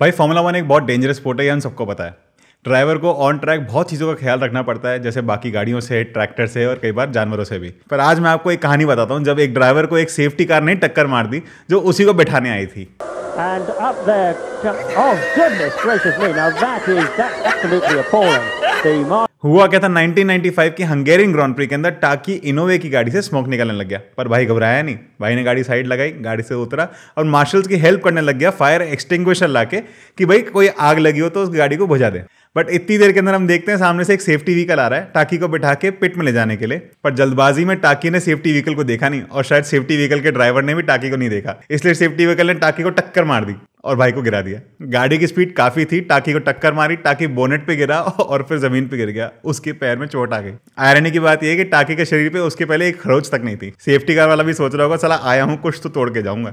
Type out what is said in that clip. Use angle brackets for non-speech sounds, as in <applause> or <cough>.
भाई formula one एक बहुत डेंजरस स्पोर्ट है यह हम सबको पता है ड्राइवर को ऑन ट्रैक बहुत चीज़ों का ख्याल रखना पड़ता है जैसे बाकी गाड़ियों से ट्रैक्टर से और कई बार जानवरों से भी पर आज मैं आपको एक कहानी बताता हूँ जब एक ड्राइवर को एक सेफ्टी कार ने टक्कर मार दी जो उसी को बैठाने आई थी And up there, Oh goodness gracious me! Now that is absolutely appalling. The हुआ क्या था 1995 की हंगेरियन ग्रांड प्री के अंदर टाकी इनोवे की गाड़ी से स्मोक निकलने लग गया पर भाई घबराया नहीं भाई ने गाड़ी साइड लगाई गाड़ी से उतरा और मार्शल्स की हेल्प करने लग गया फायर एक्सटिंग्विशर लाके कि भाई कोई आग लगी हो तो उस गाड़ी को भुजा दे बट इतनी देर के अंदर हम देखते हैं सामने से एक सेफ्टी व्हीकल आ रहा है टाकी को बिठा के पिट में ले जाने के लिए पर जल्दबाजी में टाकी ने सेफ्टी व्हीकल को देखा नहीं और शायद सेफ्टी व्हीकल के ड्राइवर ने भी टाकी को नहीं देखा इसलिए सेफ्टी व्हीकल ने टाकी को टक्कर मार दी और भाई को गिरा दिया गाड़ी की स्पीड काफ़ी थी टाकी को टक्कर मारी टाकी बोनेट पे गिरा <laughs> और फिर ज़मीन पे गिर गया उसके पैर में चोट आ गई आयरनी की बात यह है कि टाकी के शरीर पे उसके पहले एक खरोच तक नहीं थी सेफ्टी कार वाला भी सोच रहा होगा चला आया हूँ कुछ तो तोड़ के जाऊंगा